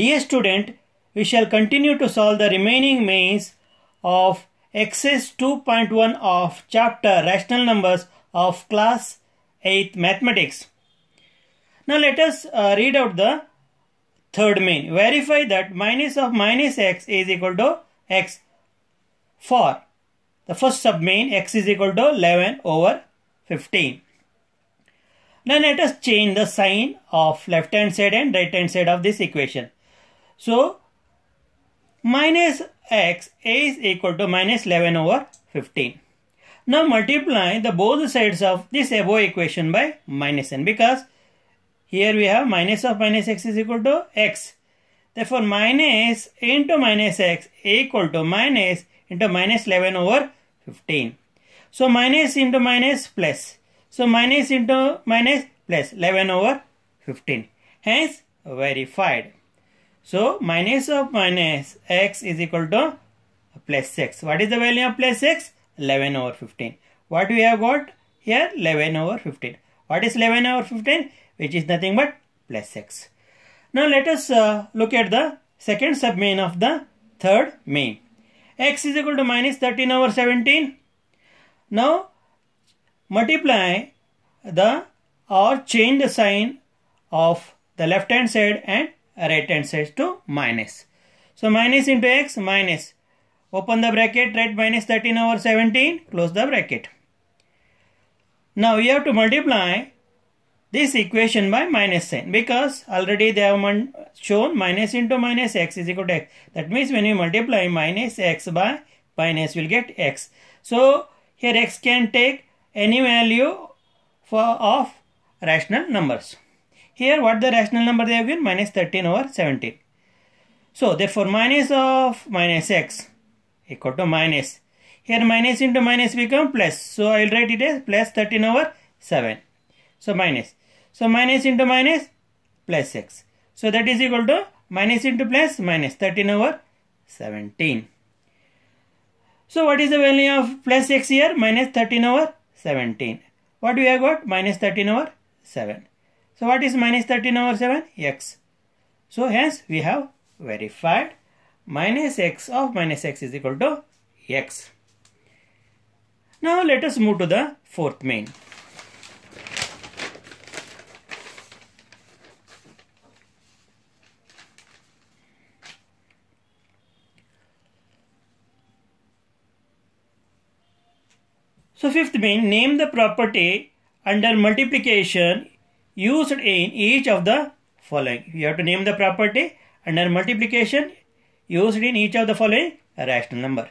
Dear student, we shall continue to solve the remaining mains of Exercise 2.1 of chapter Rational Numbers of class 8 Mathematics. Now let us uh, read out the third main. Verify that minus of minus x is equal to x for the first submain x is equal to 11 over 15. Now let us change the sign of left hand side and right hand side of this equation. So minus x is equal to minus 11 over 15. Now multiply the both sides of this above equation by minus n because here we have minus of minus x is equal to x. Therefore minus into minus x equal to minus into minus 11 over 15. So minus into minus plus. So minus into minus plus 11 over 15. Hence verified. So minus of minus x is equal to plus 6. What is the value of plus 6? 11 over 15. What we have got here? 11 over 15. What is 11 over 15? Which is nothing but plus 6. Now let us uh, look at the second submain of the third main. x is equal to minus 13 over 17. Now multiply the or change the sign of the left hand side and right hand side to minus. So minus into x minus. Open the bracket, write minus 13 over 17, close the bracket. Now we have to multiply this equation by minus sign because already they have shown minus into minus x is equal to x. That means when you multiply minus x by minus will get x. So here x can take any value for of rational numbers. Here what the rational number they have given? Minus 13 over 17. So therefore minus of minus x equal to minus. Here minus into minus become plus. So I will write it as plus 13 over 7. So minus. So minus into minus plus x. So that is equal to minus into plus minus 13 over 17. So what is the value of plus x here? Minus 13 over 17. What we have got? Minus 13 over 7. So what is minus 13 over 7? x. So hence we have verified minus x of minus x is equal to x. Now let us move to the fourth main. So fifth main, name the property under multiplication used in each of the following. You have to name the property under multiplication used in each of the following rational number.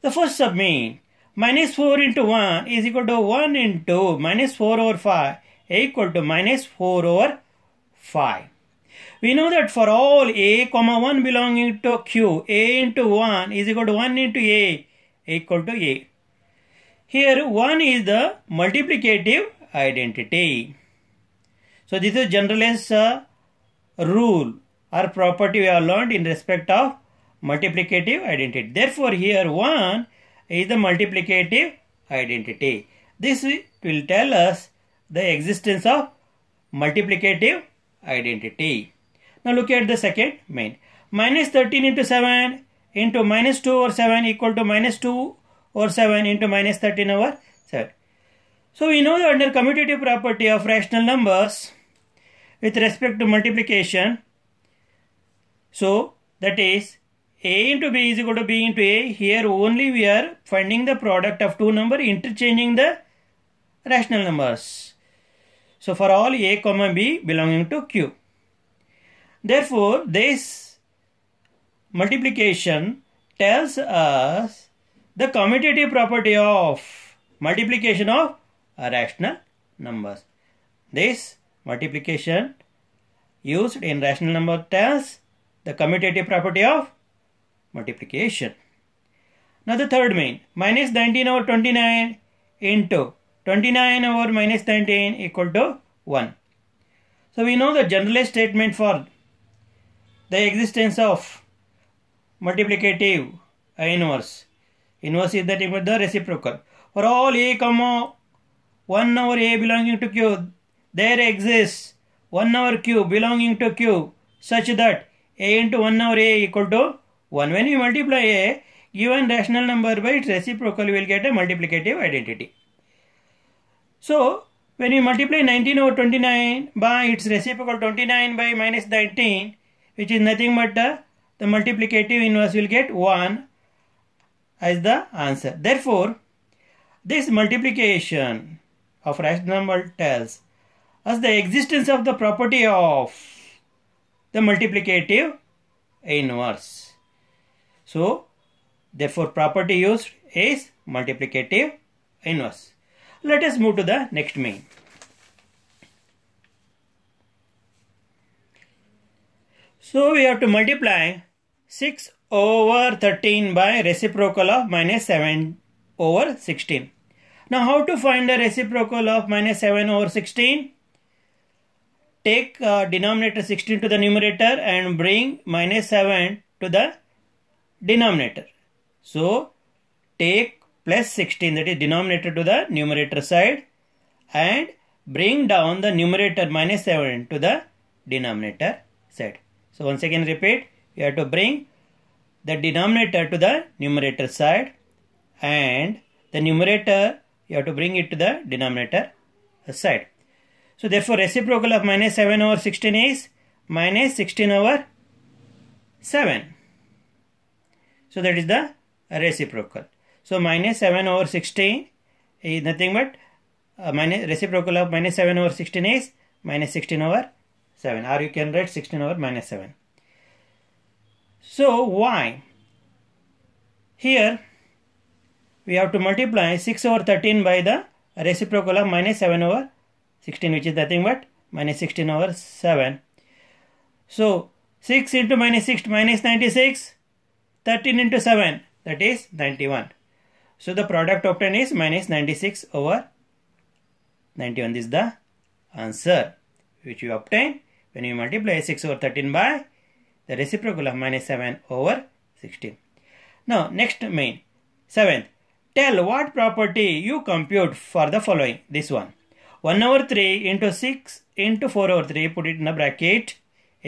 The first mean minus 4 into 1 is equal to 1 into minus 4 over 5 equal to minus 4 over 5. We know that for all a comma 1 belonging to q, a into 1 is equal to 1 into a equal to a. Here 1 is the multiplicative identity. So this is generalized uh, rule or property we have learned in respect of multiplicative identity. Therefore here 1 is the multiplicative identity. This will tell us the existence of multiplicative identity. Now look at the second main. Minus 13 into 7 into minus 2 over 7 equal to minus 2 over 7 into minus 13 over 7. So we know that under commutative property of rational numbers, with respect to multiplication. So that is a into b is equal to b into a. Here only we are finding the product of two number interchanging the rational numbers. So for all a comma b belonging to q. Therefore this multiplication tells us the commutative property of multiplication of rational numbers. This multiplication used in rational number tells the commutative property of multiplication. Now the third mean, minus 19 over 29 into 29 over minus 19 equal to 1. So we know the generalized statement for the existence of multiplicative inverse. Inverse is that equal the reciprocal. For all a comma 1 over a belonging to q, there exists 1 over q belonging to q such that a into 1 over a equal to 1. When you multiply a given rational number by its reciprocal, you will get a multiplicative identity. So, when you multiply 19 over 29 by its reciprocal 29 by minus 19, which is nothing but uh, the multiplicative inverse will get 1 as the answer. Therefore, this multiplication of rational number tells as the existence of the property of the multiplicative inverse. So, therefore, property used is multiplicative inverse. Let us move to the next main. So, we have to multiply 6 over 13 by reciprocal of minus 7 over 16. Now, how to find the reciprocal of minus 7 over 16? take uh, denominator 16 to the numerator and bring minus 7 to the denominator. So take plus 16 that is denominator to the numerator side and bring down the numerator minus 7 to the denominator side. So once again repeat you have to bring the denominator to the numerator side and the numerator you have to bring it to the denominator side. So therefore reciprocal of minus 7 over 16 is minus 16 over 7. So that is the reciprocal. So minus 7 over 16 is nothing but uh, minus, reciprocal of minus 7 over 16 is minus 16 over 7 or you can write 16 over minus 7. So why? Here we have to multiply 6 over 13 by the reciprocal of minus 7 over 16 which is nothing but minus 16 over 7. So 6 into minus 6 minus 96 13 into 7 that is 91. So the product obtained is minus 96 over 91 this is the answer which you obtain when you multiply 6 over 13 by the reciprocal of minus 7 over 16. Now next main 7th tell what property you compute for the following this one 1 over 3 into 6 into 4 over 3 put it in a bracket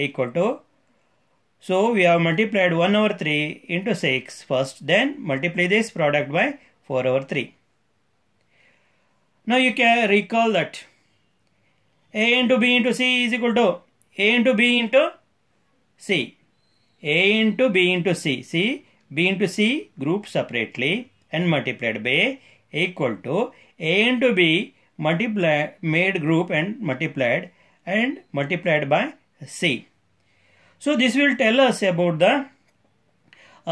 equal to so we have multiplied 1 over 3 into 6 first then multiply this product by 4 over 3 now you can recall that a into b into c is equal to a into b into c a into b into c see b into c grouped separately and multiplied by a equal to a into b multiply made group and multiplied and multiplied by C. So this will tell us about the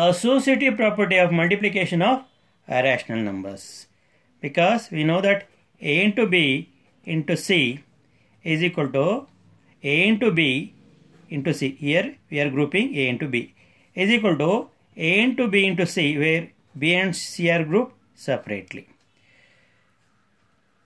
associative uh, property of multiplication of rational numbers because we know that A into B into C is equal to A into B into C. Here we are grouping A into B is equal to A into B into C where B and C are grouped separately.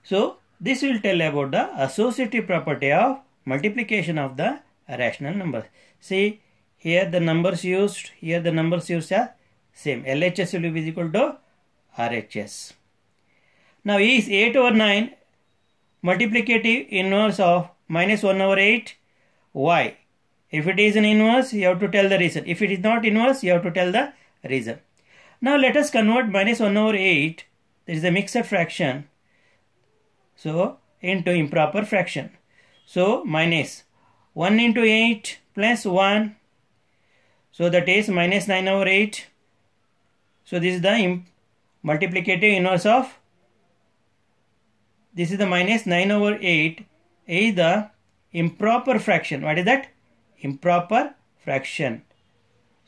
So this will tell about the associative property of multiplication of the rational numbers. See here the numbers used, here the numbers used are same. LHS will be equal to RHS. Now e is 8 over 9 multiplicative inverse of minus 1 over 8. Why? If it is an inverse, you have to tell the reason. If it is not inverse, you have to tell the reason. Now let us convert minus 1 over 8, this is a mixed fraction, so into improper fraction so minus 1 into 8 plus 1 so that is minus 9 over 8 so this is the multiplicative inverse of this is the minus 9 over 8 is the improper fraction what is that improper fraction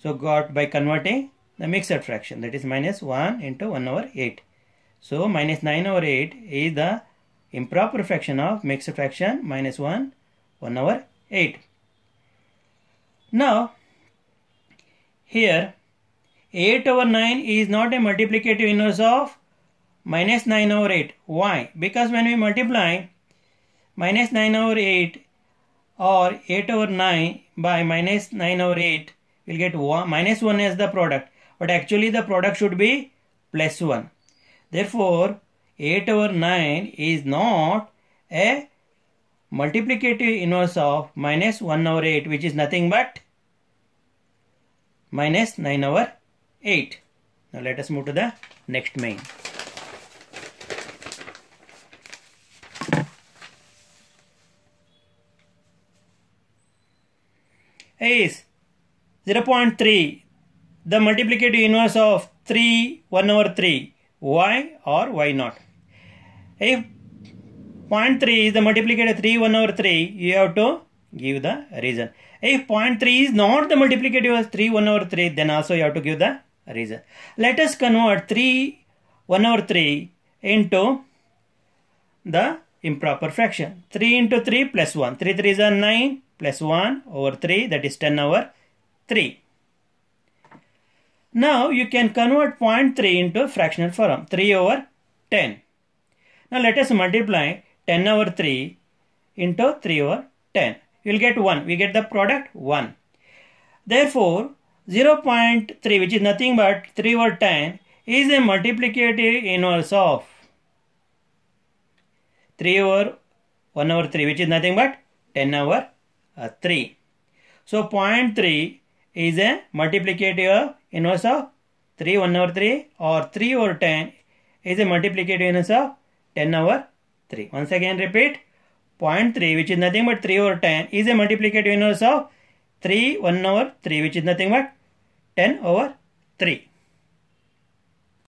so got by converting the mixed fraction that is minus 1 into 1 over 8 so minus 9 over 8 is the improper fraction of mixed fraction minus 1 1 over 8. Now here 8 over 9 is not a multiplicative inverse of minus 9 over 8. Why? Because when we multiply minus 9 over 8 or 8 over 9 by minus 9 over 8 we'll get one, minus 1 as the product but actually the product should be plus 1. Therefore 8 over 9 is not a multiplicative inverse of minus 1 over 8 which is nothing but minus 9 over 8. Now let us move to the next main. is 0 0.3 the multiplicative inverse of 3 1 over 3 why or why not if point 3 is the multiplicator 3 1 over 3, you have to give the reason. If point 3 is not the multiplicative of 3 1 over 3, then also you have to give the reason. Let us convert 3 1 over 3 into the improper fraction. 3 into 3 plus 1. 3 3 is a 9 plus 1 over 3 that is 10 over 3. Now you can convert 0.3 into fractional form 3 over 10. Now let us multiply 10 over 3 into 3 over 10. We'll get 1. We get the product 1. Therefore, 0 0.3 which is nothing but 3 over 10 is a multiplicative inverse of 3 over 1 over 3 which is nothing but 10 over uh, 3. So 0.3 is a multiplicative inverse of 3 1 over 3 or 3 over 10 is a multiplicative inverse of 10 over 3. Once again repeat, 0.3 which is nothing but 3 over 10 is a multiplicative inverse of 3 1 over 3 which is nothing but 10 over 3.